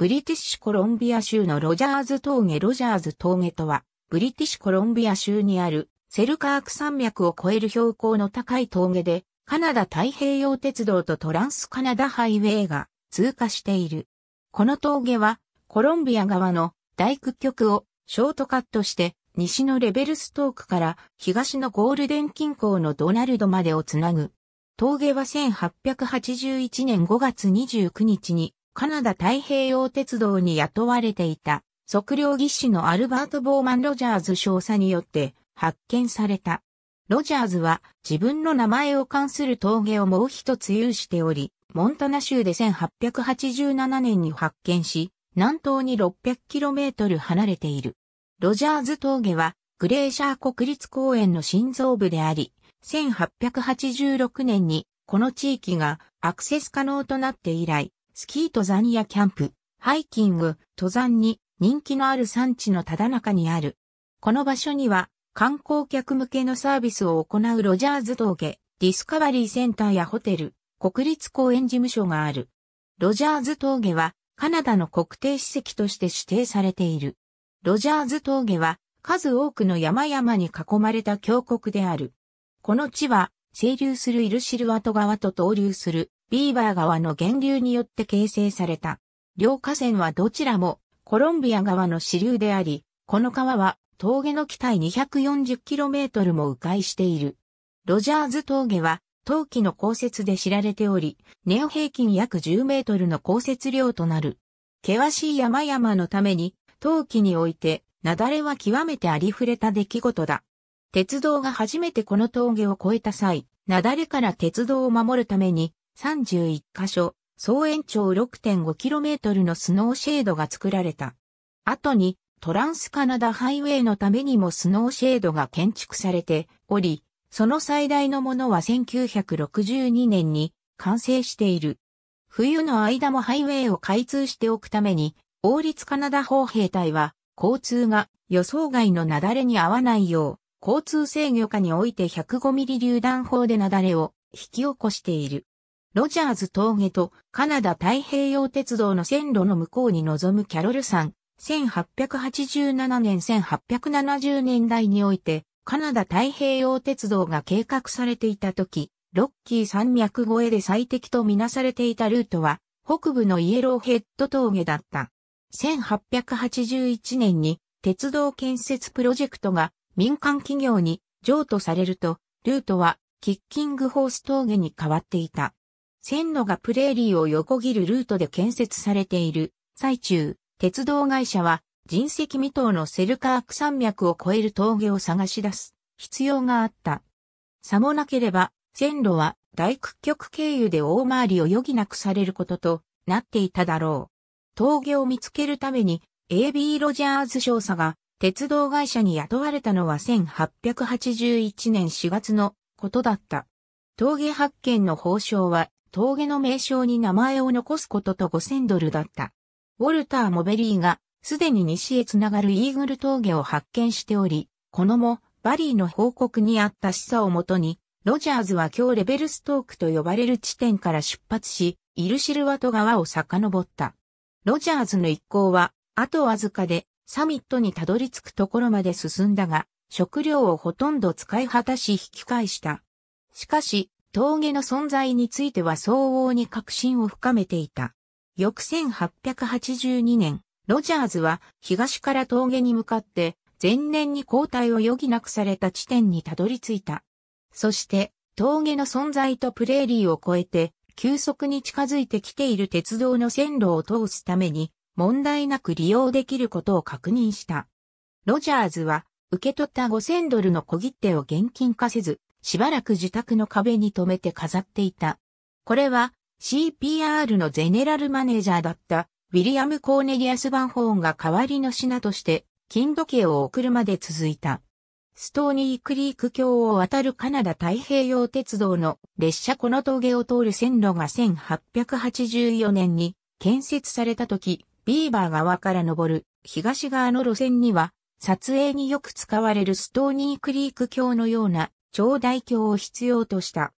ブリティッシュコロンビア州のロジャーズ峠ロジャーズ峠とは、ブリティッシュコロンビア州にあるセルカーク山脈を越える標高の高い峠で、カナダ太平洋鉄道とトランスカナダハイウェイが通過している。この峠は、コロンビア側の大屈曲をショートカットして、西のレベルストークから東のゴールデン近郊のドナルドまでをつなぐ。峠は1881年5月29日にカナダ太平洋鉄道に雇われていた測量技師のアルバート・ボーマン・ロジャーズ少佐によって発見された。ロジャーズは自分の名前を関する峠をもう一つ有しており、モンタナ州で1887年に発見し、南東に 600km 離れている。ロジャーズ峠はグレーシャー国立公園の心臓部であり、1886年にこの地域がアクセス可能となって以来、スキー登山やキャンプ、ハイキング、登山に人気のある産地のただ中にある。この場所には観光客向けのサービスを行うロジャーズ峠、ディスカバリーセンターやホテル、国立公園事務所がある。ロジャーズ峠はカナダの国定史跡として指定されている。ロジャーズ峠は数多くの山々に囲まれた峡谷である。この地は、清流するイルシルワト川と投流するビーバー川の源流によって形成された。両河川はどちらもコロンビア川の支流であり、この川は峠の北へ 240km も迂回している。ロジャーズ峠は陶器の降雪で知られており、年平均約10メートルの降雪量となる。険しい山々のために、陶器において、雪崩は極めてありふれた出来事だ。鉄道が初めてこの峠を越えた際、雪崩から鉄道を守るために、31カ所、総延長 6.5km のスノーシェードが作られた。後にトランスカナダハイウェイのためにもスノーシェードが建築されており、その最大のものは1962年に完成している。冬の間もハイウェイを開通しておくために、王立カナダ砲兵隊は、交通が予想外の雪崩に合わないよう、交通制御下において105ミリ榴弾砲で雪崩を引き起こしている。ロジャーズ峠とカナダ太平洋鉄道の線路の向こうに望むキャロル山、1887年1870年代において、カナダ太平洋鉄道が計画されていた時、ロッキー山脈越えで最適とみなされていたルートは、北部のイエローヘッド峠だった。1881年に鉄道建設プロジェクトが民間企業に譲渡されると、ルートはキッキングホース峠に変わっていた。線路がプレーリーを横切るルートで建設されている最中、鉄道会社は人石未踏のセルカーク山脈を越える峠を探し出す必要があった。さもなければ線路は大屈曲経由で大回りを余儀なくされることとなっていただろう。峠を見つけるために AB ロジャーズ少佐が鉄道会社に雇われたのは1881年4月のことだった。峠発見の報奨は峠の名称に名前を残すことと5000ドルだった。ウォルター・モベリーが、すでに西へ繋がるイーグル峠を発見しており、このも、バリーの報告にあった示唆をもとに、ロジャーズは今日レベルストークと呼ばれる地点から出発し、イルシルワト川を遡った。ロジャーズの一行は、あとわずかで、サミットにたどり着くところまで進んだが、食料をほとんど使い果たし引き返した。しかし、峠の存在については相応に確信を深めていた。翌1882年、ロジャーズは東から峠に向かって前年に交代を余儀なくされた地点にたどり着いた。そして峠の存在とプレーリーを越えて急速に近づいてきている鉄道の線路を通すために問題なく利用できることを確認した。ロジャーズは受け取った5000ドルの小切手を現金化せず、しばらく自宅の壁に留めて飾っていた。これは CPR のゼネラルマネージャーだったウィリアム・コーネリアス・バンホーンが代わりの品として金時計を送るまで続いた。ストーニークリーク橋を渡るカナダ太平洋鉄道の列車この峠を通る線路が1884年に建設された時、ビーバー側から登る東側の路線には撮影によく使われるストーニークリーク橋のような長大橋を必要とした。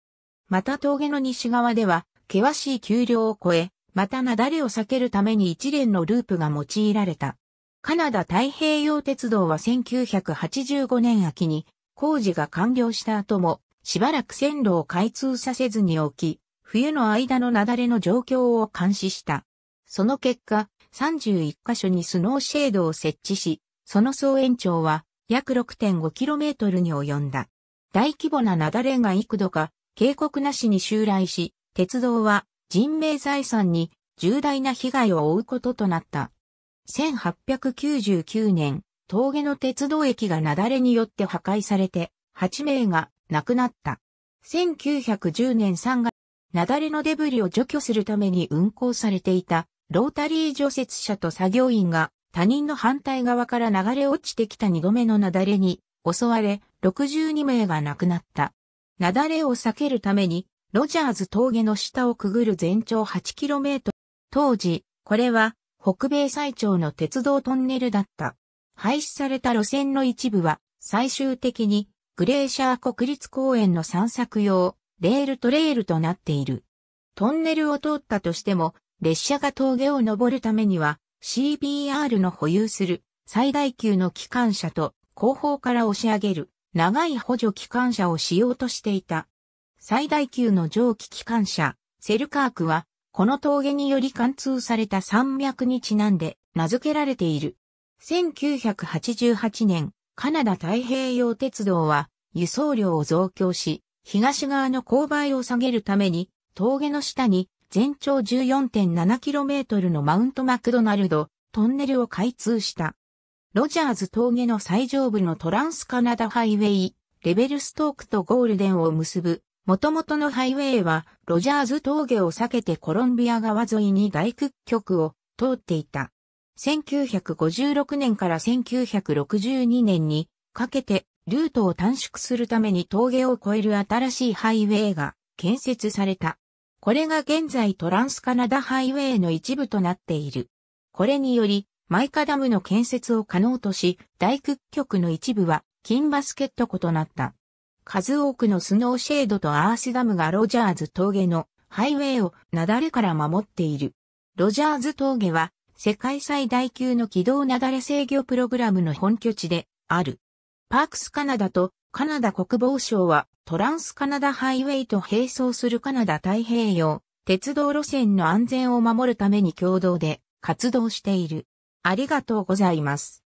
また峠の西側では、険しい丘陵を越え、また雪崩を避けるために一連のループが用いられた。カナダ太平洋鉄道は1985年秋に工事が完了した後もしばらく線路を開通させずに置き、冬の間の雪崩の状況を監視した。その結果、31カ所にスノーシェードを設置し、その総延長は約 6.5km に及んだ。大規模な雪崩が幾度か警告なしに襲来し、鉄道は人命財産に重大な被害を負うこととなった。1899年、峠の鉄道駅が雪崩によって破壊されて、8名が亡くなった。1910年3月、雪崩のデブリを除去するために運行されていた、ロータリー除雪車と作業員が他人の反対側から流れ落ちてきた2度目の雪崩に襲われ、62名が亡くなった。雪崩を避けるために、ロジャーズ峠の下をくぐる全長 8km。当時、これは北米最長の鉄道トンネルだった。廃止された路線の一部は最終的にグレーシャー国立公園の散策用レールトレイルとなっている。トンネルを通ったとしても列車が峠を登るためには CBR の保有する最大級の機関車と後方から押し上げる長い補助機関車を使用としていた。最大級の蒸気機関車、セルカークは、この峠により貫通された山脈にちなんで名付けられている。1988年、カナダ太平洋鉄道は輸送量を増強し、東側の勾配を下げるために、峠の下に全長 14.7km のマウントマクドナルド、トンネルを開通した。ロジャーズ峠の最上部のトランスカナダハイウェイ、レベルストークとゴールデンを結ぶ、元々のハイウェイは、ロジャーズ峠を避けてコロンビア川沿いに大屈曲を通っていた。1956年から1962年にかけて、ルートを短縮するために峠を越える新しいハイウェイが建設された。これが現在トランスカナダハイウェイの一部となっている。これにより、マイカダムの建設を可能とし、大屈曲の一部は金バスケット湖となった。数多くのスノーシェードとアースダムがロジャーズ峠のハイウェイを雪崩から守っている。ロジャーズ峠は世界最大級の軌道雪崩制御プログラムの本拠地である。パークスカナダとカナダ国防省はトランスカナダハイウェイと並走するカナダ太平洋鉄道路線の安全を守るために共同で活動している。ありがとうございます。